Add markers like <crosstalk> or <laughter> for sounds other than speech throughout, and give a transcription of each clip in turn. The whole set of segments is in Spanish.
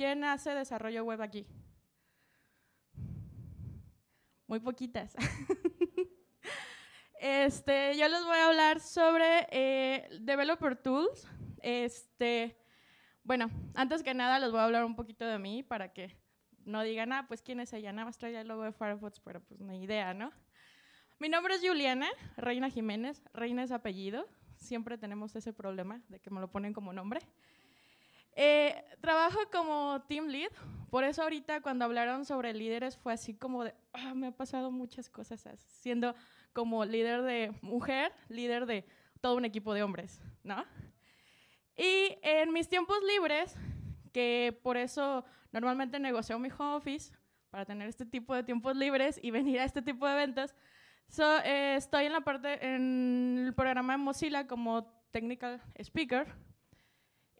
¿Quién hace desarrollo web aquí? Muy poquitas. <laughs> este, yo les voy a hablar sobre eh, Developer Tools. Este, bueno, antes que nada les voy a hablar un poquito de mí para que no digan, ah, pues quién es ella, nada más traía el logo de Firefox, pero pues ni idea, ¿no? Mi nombre es Juliana, Reina Jiménez, Reina es apellido, siempre tenemos ese problema de que me lo ponen como nombre. Eh, trabajo como team lead, por eso ahorita cuando hablaron sobre líderes fue así como de, ah, me ha pasado muchas cosas, siendo como líder de mujer, líder de todo un equipo de hombres, ¿no? Y en mis tiempos libres, que por eso normalmente negocio mi home office, para tener este tipo de tiempos libres y <laughs> venir a este tipo de eventos, eh, estoy en la parte, en el programa de Mozilla como technical speaker,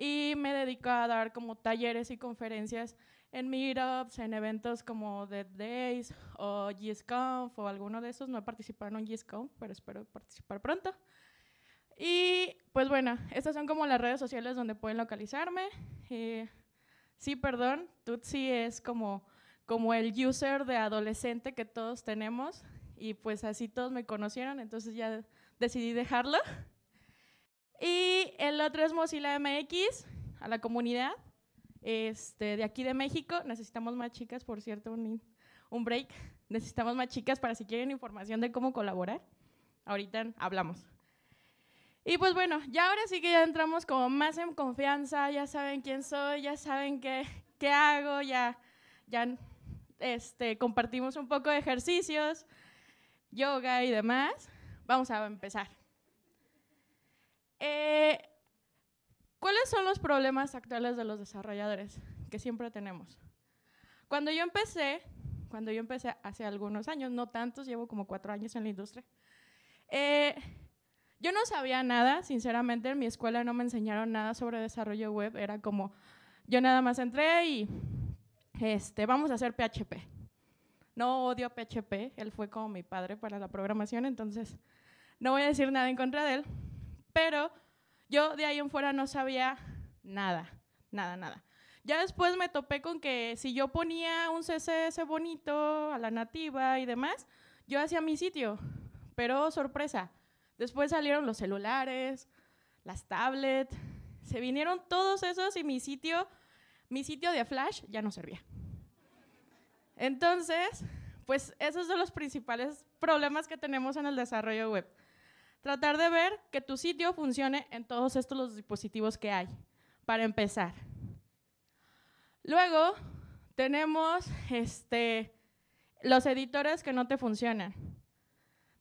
y me dedico a dar como talleres y conferencias en meetups, en eventos como Dead Days o GSConf o alguno de esos. No he participado en GSConf, pero espero participar pronto. Y pues bueno, estas son como las redes sociales donde pueden localizarme. Eh, sí, perdón, Tutsi es como, como el user de adolescente que todos tenemos y pues así todos me conocieron, entonces ya decidí dejarlo. Y el otro es Mozilla MX, a la comunidad este, de aquí de México. Necesitamos más chicas, por cierto, un, break. Necesitamos más chicas para si quieren información de cómo colaborar. Ahorita hablamos. Y pues bueno, ya ahora sí que ya entramos como más en confianza, ya saben quién soy, ya saben qué, qué hago, ya, ya este, compartimos un poco de ejercicios, yoga y demás. Vamos a empezar. Eh, ¿Cuáles son los problemas actuales de los desarrolladores que siempre tenemos? Cuando yo empecé, cuando yo empecé hace algunos años, no tantos, llevo como cuatro años en la industria, eh, yo no sabía nada, sinceramente, en mi escuela no me enseñaron nada sobre desarrollo web, era como, yo nada más entré y, este, vamos a hacer PHP. No odio PHP, él fue como mi padre para la programación, entonces no voy a decir nada en contra de él, pero yo de ahí en fuera no sabía nada, nada, nada. Ya después me topé con que si yo ponía un CSS bonito a la nativa y demás, yo hacía mi sitio. Pero sorpresa, después salieron los celulares, las tablets, se vinieron todos esos y mi sitio, mi sitio de Flash ya no servía. Entonces, pues esos son los principales problemas que tenemos en el desarrollo web. Tratar de ver que tu sitio funcione en todos estos los dispositivos que hay, para empezar. Luego tenemos este, los editores que no te funcionan.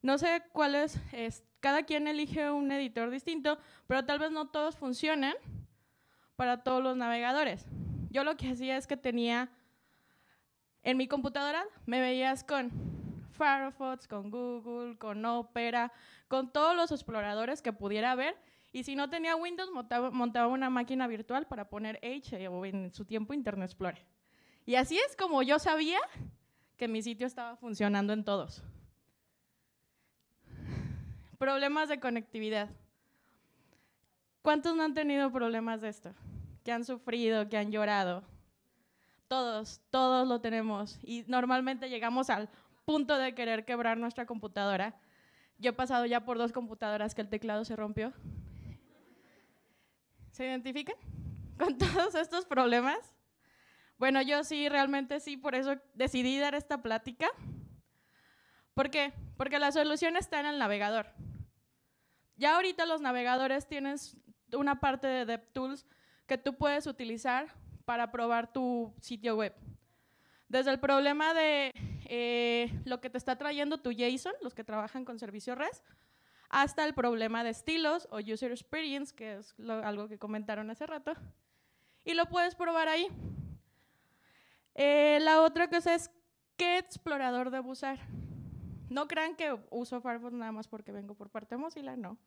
No sé es, cada quien elige un editor distinto, pero tal vez no todos funcionan para todos los navegadores. Yo lo que hacía es que tenía en mi computadora, me veías con Firefox, con Google, con Opera, con todos los exploradores que pudiera haber. Y si no tenía Windows, montaba, montaba una máquina virtual para poner Edge o en su tiempo Internet Explorer. Y así es como yo sabía que mi sitio estaba funcionando en todos. Problemas de conectividad. ¿Cuántos no han tenido problemas de esto? Que han sufrido, que han llorado. Todos, todos lo tenemos. Y normalmente llegamos al punto de querer quebrar nuestra computadora. Yo he pasado ya por dos computadoras que el teclado se rompió. ¿Se identifican con <laughs> todos estos problemas? Bueno, yo sí, realmente sí, por eso decidí dar esta plática. ¿Por qué? Porque la solución está en el navegador. Ya ahorita los navegadores tienes una parte de DevTools que tú puedes utilizar para probar tu sitio web. Desde el problema de eh, lo que te está trayendo tu JSON, los que trabajan con servicio REST, hasta el problema de estilos o user experience, que es algo que comentaron hace rato, y lo puedes probar ahí. Eh, la otra cosa es qué explorador debo usar. No crean que uso Firefox nada más porque vengo por parte de Mozilla, no.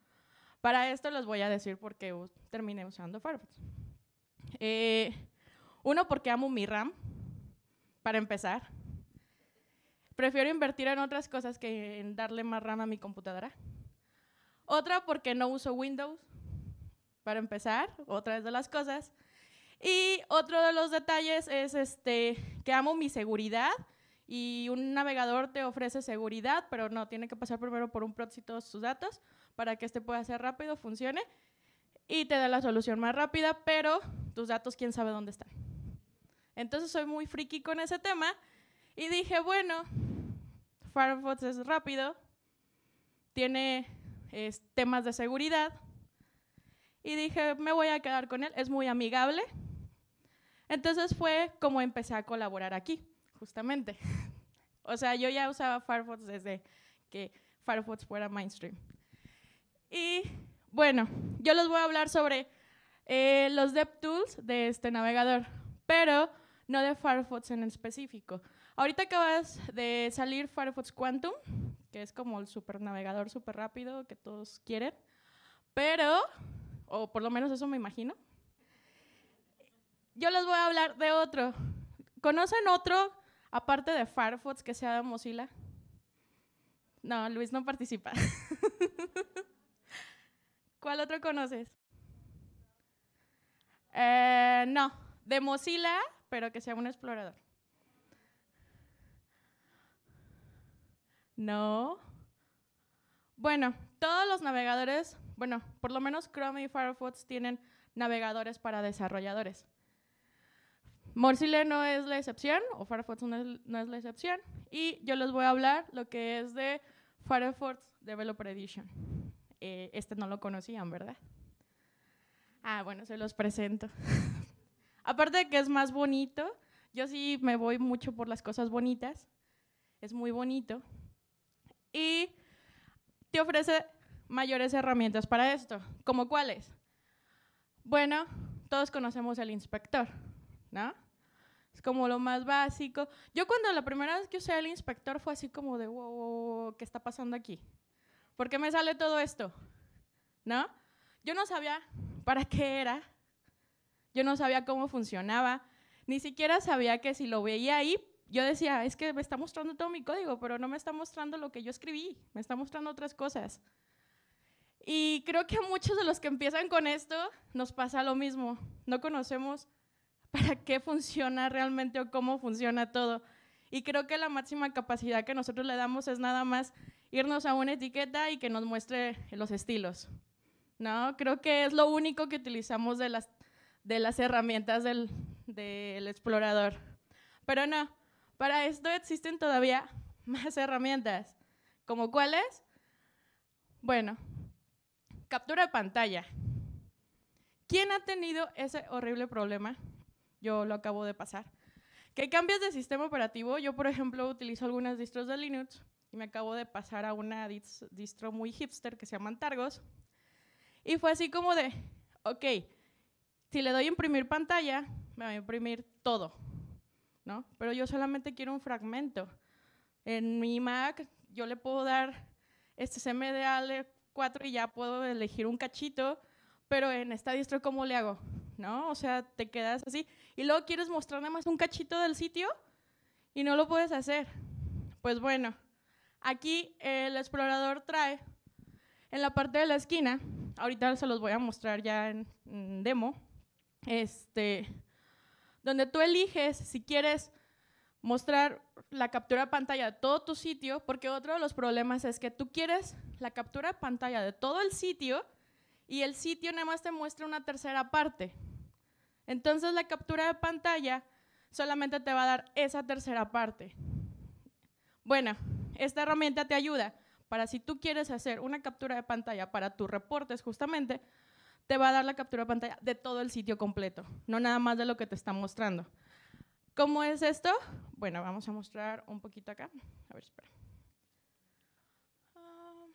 Para esto les voy a decir por qué terminé usando Firefox. Eh, uno, porque amo mi RAM, para empezar prefiero invertir en otras cosas que en darle más RAM a mi computadora. Otra porque no uso Windows, para empezar, otra de las cosas. Y otro de los detalles es este, que amo mi seguridad y un navegador te ofrece seguridad, pero no, tiene que pasar primero por un proxy todos sus datos para que este pueda ser rápido, funcione y te da la solución más rápida, pero tus datos quién sabe dónde están. Entonces soy muy friki con ese tema y dije, bueno, Firefox es rápido, tiene temas de seguridad. Y dije, me voy a quedar con él, es muy amigable. Entonces fue como empecé a colaborar aquí, justamente. <laughs> o sea, yo ya usaba Firefox desde que Firefox fuera mainstream. Y bueno, yo les voy a hablar sobre eh, los DevTools de este navegador, pero no de Firefox en específico. Ahorita acabas de salir Firefox Quantum, que es como el super navegador súper rápido que todos quieren, pero, o por lo menos eso me imagino. Yo les voy a hablar de otro. ¿Conocen otro aparte de Firefox que sea de Mozilla? No, Luis no participa. <laughs> ¿Cuál otro conoces? Eh, no, de Mozilla, pero que sea un explorador. No. Bueno, todos los navegadores, bueno, por lo menos Chrome y Firefox tienen navegadores para desarrolladores. Mozilla no es la excepción, o Firefox no es, la excepción, y yo les voy a hablar lo que es de Firefox Developer Edition. Eh, este no lo conocían, ¿verdad? Ah, bueno, se los presento. <laughs> Aparte de que es más bonito, yo sí me voy mucho por las cosas bonitas, es muy bonito, y te ofrece mayores herramientas para esto. ¿Como cuáles? Bueno, todos conocemos el inspector, ¿no? Es como lo más básico. Yo cuando la primera vez que usé el inspector fue así como de, wow, ¿qué está pasando aquí? ¿Por qué me sale todo esto? ¿No? Yo no sabía para qué era. Yo no sabía cómo funcionaba. Ni siquiera sabía que si lo veía ahí yo decía, es que me está mostrando todo mi código, pero no me está mostrando lo que yo escribí, me está mostrando otras cosas. Y creo que a muchos de los que empiezan con esto nos pasa lo mismo. No conocemos para qué funciona realmente o cómo funciona todo. Y creo que la máxima capacidad que nosotros le damos es nada más irnos a una etiqueta y que nos muestre los estilos. ¿No? Creo que es lo único que utilizamos de las, de las herramientas del, del explorador. Pero no, para esto existen todavía <laughs> más herramientas, como cuáles? Bueno, captura de pantalla. ¿Quién ha tenido ese horrible problema? Yo lo acabo de pasar. Que cambias de sistema operativo. Yo, por ejemplo, utilizo algunas distros de Linux y me acabo de pasar a una distro muy hipster que se llama Targos. Y fue así como de, ok, si le doy imprimir pantalla, me va a imprimir todo ¿no? Pero yo solamente quiero un fragmento. En mi Mac yo le puedo dar este l 4 y ya puedo elegir un cachito, pero en esta distro ¿cómo le hago? ¿No? O sea, te quedas así y luego quieres mostrar nada más un cachito del sitio y no lo puedes hacer. Pues bueno, aquí el explorador trae en la parte de la esquina, ahorita se los voy a mostrar ya en demo, este, donde tú eliges si quieres mostrar la captura de pantalla de todo tu sitio, porque otro de los problemas es que tú quieres la captura de pantalla de todo el sitio y el sitio nada más te muestra una tercera parte. Entonces la captura de pantalla solamente te va a dar esa tercera parte. Bueno, esta herramienta te ayuda para si tú quieres hacer una captura de pantalla para tus reportes justamente, te va a dar la captura de pantalla de todo el sitio completo, no nada más de lo que te está mostrando. ¿Cómo es esto? Bueno, vamos a mostrar un poquito acá. A ver, espera. Ah.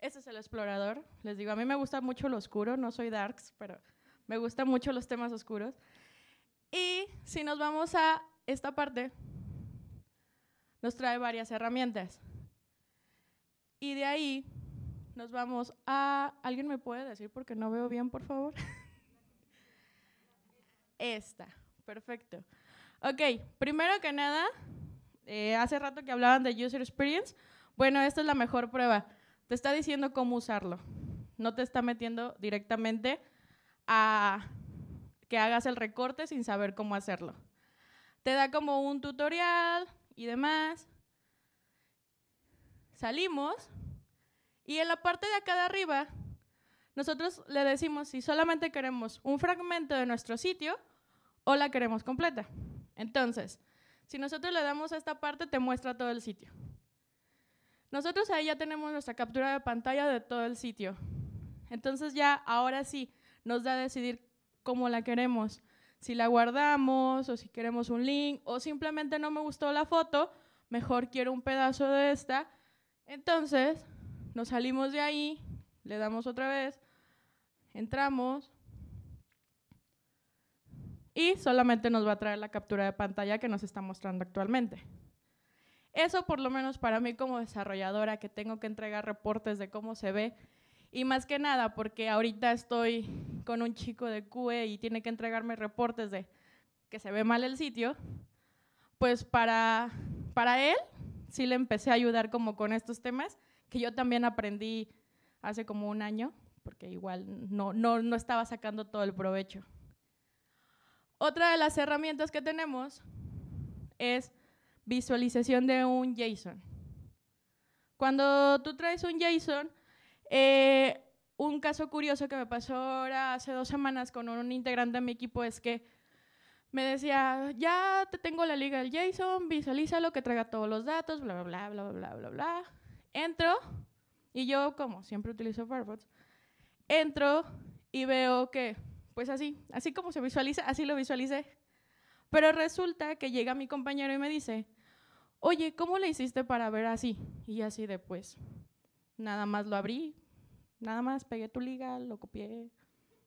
Este es el explorador. Les digo, a mí me gusta mucho lo oscuro, no soy darks, pero me gustan mucho los temas oscuros. Y si nos vamos a esta parte, nos trae varias herramientas. Y de ahí nos vamos a... ¿Alguien me puede decir porque no veo bien, por favor? <laughs> Esta, perfecto. Ok, primero que nada, eh, hace rato que hablaban de User Experience. Bueno, esta es la mejor prueba. Te está diciendo cómo usarlo. No te está metiendo directamente a que hagas el recorte sin saber cómo hacerlo. Te da como un tutorial y demás salimos y en la parte de acá de arriba nosotros le decimos si solamente queremos un fragmento de nuestro sitio o la queremos completa. Entonces, si nosotros le damos a esta parte, te muestra todo el sitio. Nosotros ahí ya tenemos nuestra captura de pantalla de todo el sitio. Entonces ya ahora sí nos da a decidir cómo la queremos. Si la guardamos o si queremos un link o simplemente no me gustó la foto, mejor quiero un pedazo de esta entonces, nos salimos de ahí, le damos otra vez, entramos y solamente nos va a traer la captura de pantalla que nos está mostrando actualmente. Eso por lo menos para mí como desarrolladora que tengo que entregar reportes de cómo se ve y más que nada porque ahorita estoy con un chico de QE y tiene que entregarme reportes de que se ve mal el sitio, pues para, para él sí le empecé a ayudar como con estos temas, que yo también aprendí hace como un año, porque igual no, no, estaba sacando todo el provecho. Otra de las herramientas que tenemos es visualización de un JSON. Cuando tú traes un JSON, eh, un caso curioso que me pasó ahora hace dos semanas con un integrante de mi equipo es que me decía, ya te tengo la liga del Jason, visualízalo, que traiga todos los datos, bla, bla, bla, bla, bla, bla, bla. Entro y yo, como siempre utilizo Firefox, entro y veo que, pues así, así como se visualiza, así lo visualicé. Pero resulta que llega mi compañero y me dice, oye, ¿cómo le hiciste para ver así? Y así después, nada más lo abrí, nada más pegué tu liga, lo copié,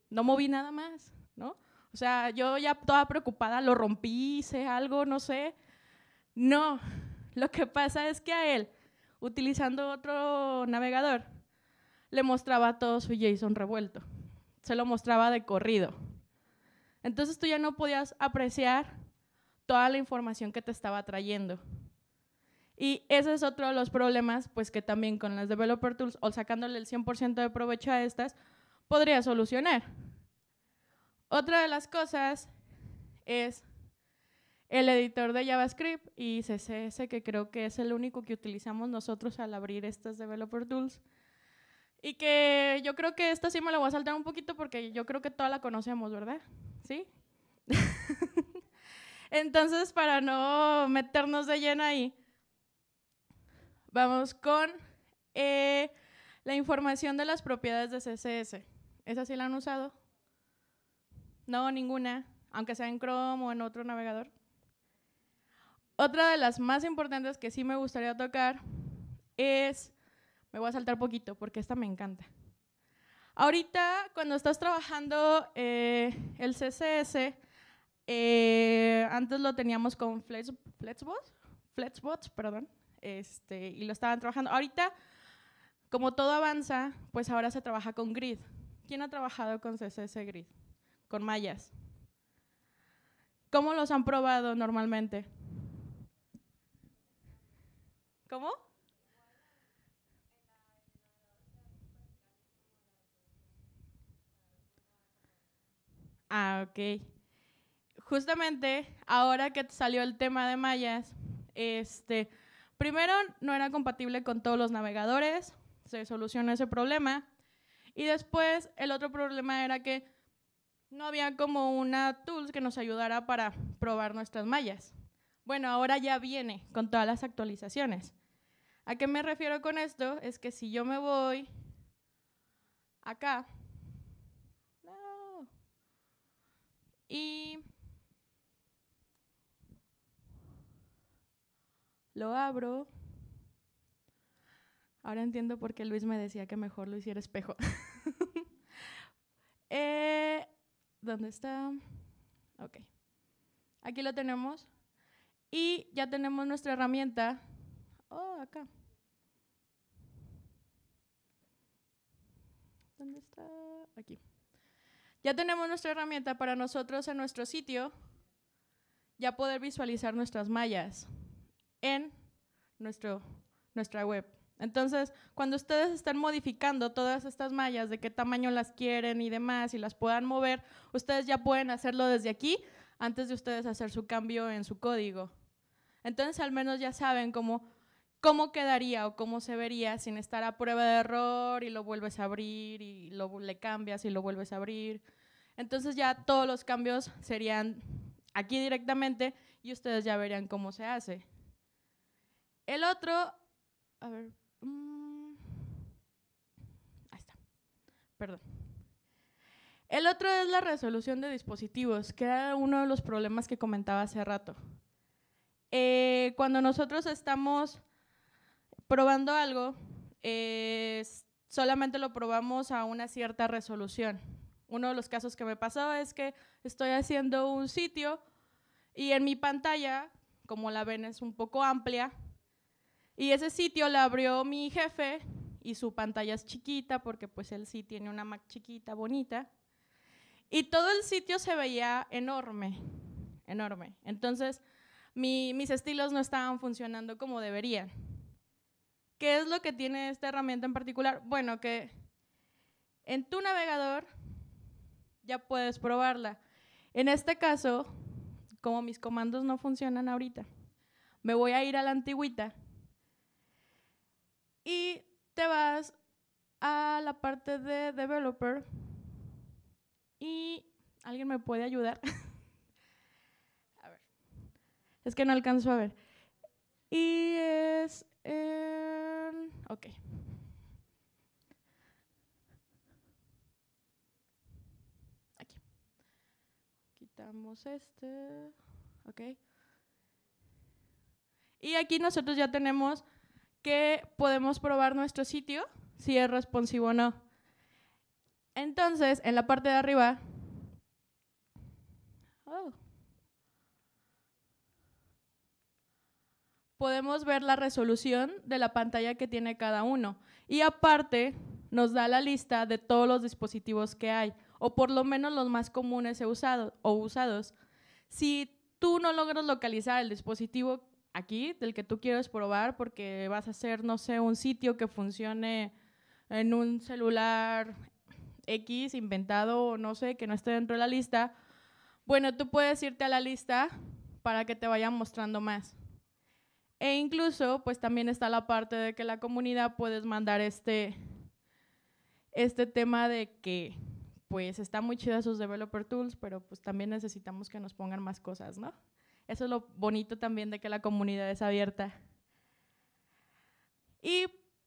no moví nada más, ¿no? O sea, yo ya toda preocupada, lo rompí, hice algo, no sé. No, lo que pasa es que a él, utilizando otro navegador, le mostraba todo su JSON revuelto. Se lo mostraba de corrido. Entonces tú ya no podías apreciar toda la información que te estaba trayendo. Y ese es otro de los problemas, pues que también con las developer tools o sacándole el 100% de provecho a estas, podría solucionar. Otra de las cosas es el editor de JavaScript y CSS, que creo que es el único que utilizamos nosotros al abrir estas Developer Tools. Y que yo creo que esta sí me la voy a saltar un poquito porque yo creo que toda la conocemos, ¿verdad? ¿Sí? <laughs> Entonces, para no meternos de lleno ahí, vamos con eh, la información de las propiedades de CSS. ¿Esa sí la han usado? No, ninguna, aunque sea en Chrome o en otro navegador. Otra de las más importantes que sí me gustaría tocar es, me voy a saltar poquito porque esta me encanta. Ahorita cuando estás trabajando eh, el CSS, eh, antes lo teníamos con Flexbox, Flexbots, perdón, este, y lo estaban trabajando. Ahorita, como todo avanza, pues ahora se trabaja con Grid. ¿Quién ha trabajado con CSS Grid? con mallas. ¿Cómo los han probado normalmente? ¿Cómo? Ah, ok. Justamente ahora que salió el tema de mallas, este, primero no era compatible con todos los navegadores, se solucionó ese problema. Y después el otro problema era que no había como una tools que nos ayudara para probar nuestras mallas. Bueno, ahora ya viene con todas las actualizaciones. ¿A qué me refiero con esto? Es que si yo me voy acá y lo abro, ahora entiendo por qué Luis me decía que mejor lo hiciera espejo. <laughs> ¿Dónde está? Ok. Aquí lo tenemos. Y ya tenemos nuestra herramienta. Oh, acá. ¿Dónde está? Aquí. Ya tenemos nuestra herramienta para nosotros en nuestro sitio ya poder visualizar nuestras mallas en nuestro, nuestra web. Entonces, cuando ustedes están modificando todas estas mallas, de qué tamaño las quieren y demás, y las puedan mover, ustedes ya pueden hacerlo desde aquí antes de ustedes hacer su cambio en su código. Entonces, al menos ya saben cómo, cómo quedaría o cómo se vería sin estar a prueba de error y lo vuelves a abrir y lo, le cambias y lo vuelves a abrir. Entonces, ya todos los cambios serían aquí directamente y ustedes ya verían cómo se hace. El otro, a ver, Mm. ahí está. Perdón. El otro es la resolución de dispositivos, que era uno de los problemas que comentaba hace rato. Eh, cuando nosotros estamos probando algo, solamente lo probamos a una cierta resolución. Uno de los casos que me pasaba es que estoy haciendo un sitio y en mi pantalla, como la ven es un poco amplia, y ese sitio lo abrió mi jefe y su pantalla es chiquita porque pues él sí tiene una Mac chiquita, bonita. Y todo el sitio se veía enorme, enorme. Entonces, mis estilos no estaban funcionando como deberían. ¿Qué es lo que tiene esta herramienta en particular? Bueno, que en tu navegador ya puedes probarla. En este caso, como mis comandos no funcionan ahorita, me voy a ir a la antigüita y te vas a la parte de developer y alguien me puede ayudar. <laughs> a ver. Es que no alcanzo a ver. Y es... ok. Aquí. Quitamos este. Ok. Y aquí nosotros ya tenemos que podemos probar nuestro sitio si es responsivo o no. Entonces, en la parte de arriba... Oh, podemos ver la resolución de la pantalla que tiene cada uno. Y aparte, nos da la lista de todos los dispositivos que hay, o por lo menos los más comunes usado, o usados. Si tú no logras localizar el dispositivo aquí, del que tú quieres probar, porque vas a hacer, no sé, un sitio que funcione en un celular X inventado, o no sé, que no esté dentro de la lista, bueno, tú puedes irte a la lista para que te vayan mostrando más. E incluso, pues también está la parte de que la comunidad puedes mandar este, este tema de que, pues, está muy chida sus developer tools, pero pues también necesitamos que nos pongan más cosas, ¿no? Eso es lo bonito también de que la comunidad es abierta. Y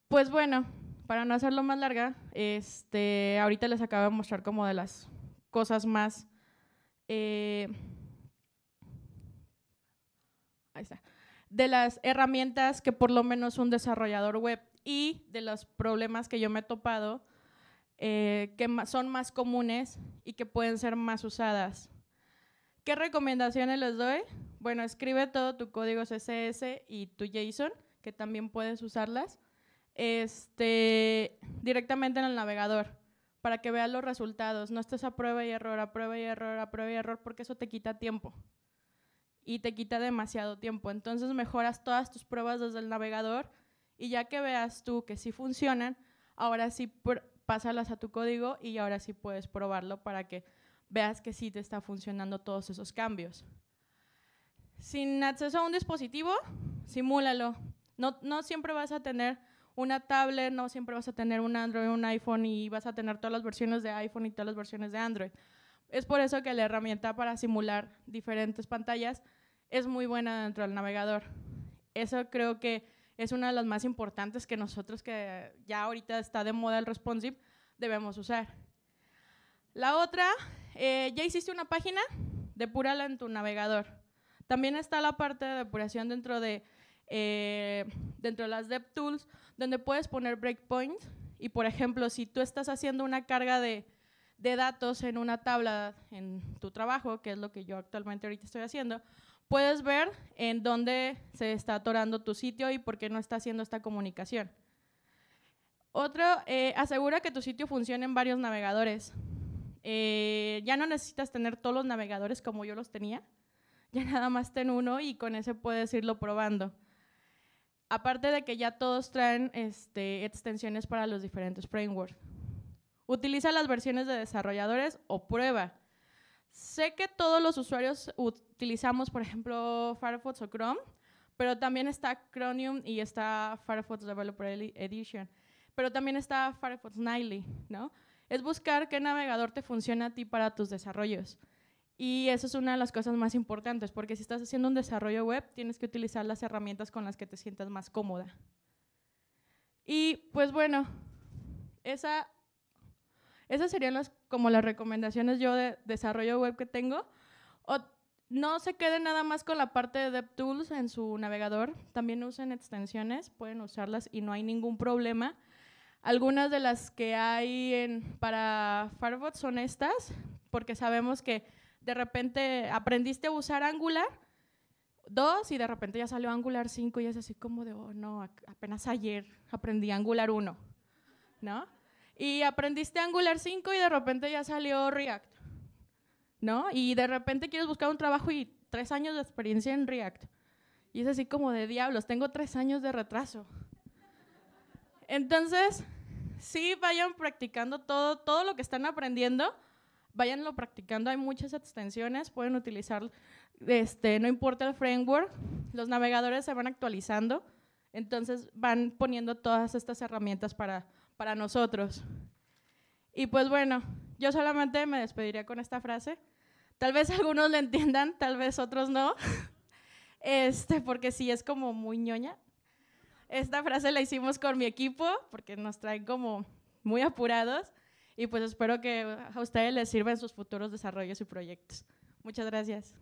pues bueno, para no hacerlo más larga, este, ahorita les acabo de mostrar como de las cosas más... Eh, ahí está, de las herramientas que por lo menos un desarrollador web y de los problemas que yo me he topado eh, que son más comunes y que pueden ser más usadas. ¿Qué recomendaciones les doy? bueno, escribe todo tu código CSS y tu JSON, que también puedes usarlas, este, directamente en el navegador para que veas los resultados. No estés a prueba y error, a prueba y error, a prueba y error, porque eso te quita tiempo. Y te quita demasiado tiempo. Entonces mejoras todas tus pruebas desde el navegador y ya que veas tú que sí funcionan, ahora sí pásalas a tu código y ahora sí puedes probarlo para que veas que sí te está funcionando todos esos cambios. Sin acceso a un dispositivo, simúlalo. No, no siempre vas a tener una tablet, no siempre vas a tener un Android, un iPhone y vas a tener todas las versiones de iPhone y todas las versiones de Android. Es por eso que la herramienta para simular diferentes pantallas es muy buena dentro del navegador. Eso creo que es una de las más importantes que nosotros, que ya ahorita está de moda el responsive, debemos usar. La otra, eh, ya hiciste una página, depúrala en tu navegador. También está la parte de depuración dentro de, eh, dentro de las DevTools, donde puedes poner breakpoints y, por ejemplo, si tú estás haciendo una carga de, de datos en una tabla en tu trabajo, que es lo que yo actualmente ahorita estoy haciendo, puedes ver en dónde se está atorando tu sitio y por qué no está haciendo esta comunicación. Otro, eh, asegura que tu sitio funcione en varios navegadores. Eh, ya no necesitas tener todos los navegadores como yo los tenía, <laughs> ya nada más ten uno y con ese puedes irlo probando. Aparte de que ya todos traen este, extensiones para los diferentes frameworks. Utiliza las versiones de desarrolladores o prueba. Sé que todos los usuarios utilizamos, por ejemplo, Firefox o Chrome, pero también está Chromium y está Firefox Developer Edition. Pero también está Firefox Nightly, ¿no? Es buscar qué navegador te funciona a ti para tus desarrollos. Y eso es una de las cosas más importantes, porque si estás haciendo un desarrollo web, tienes que utilizar las herramientas con las que te sientas más cómoda. Y pues bueno, esa, esas serían las, como las recomendaciones yo de desarrollo web que tengo. no se queden nada más con la parte de DevTools en su navegador, también usen extensiones, pueden usarlas y no hay ningún problema. Algunas de las que hay en, para Firefox son estas, porque sabemos que de repente aprendiste a usar Angular 2 y de repente ya salió Angular 5 y es así como de, oh, no, apenas ayer aprendí Angular 1, ¿no? Y aprendiste Angular 5 y de repente ya salió React, ¿no? Y de repente quieres buscar un trabajo y tres años de experiencia en React. Y es así como de diablos, tengo tres años de retraso. Entonces, sí vayan practicando todo, todo lo que están aprendiendo váyanlo practicando, hay muchas extensiones, pueden utilizar, este, no importa el framework, los navegadores se van actualizando, entonces van poniendo todas estas herramientas para, para nosotros. Y pues bueno, yo solamente me despediría con esta frase. Tal vez <laughs> algunos lo entiendan, tal vez otros no, <laughs> este, porque sí es como muy ñoña. Esta frase la hicimos con mi equipo, porque nos traen como muy apurados y pues espero que a ustedes les sirvan sus futuros desarrollos y proyectos. Muchas gracias.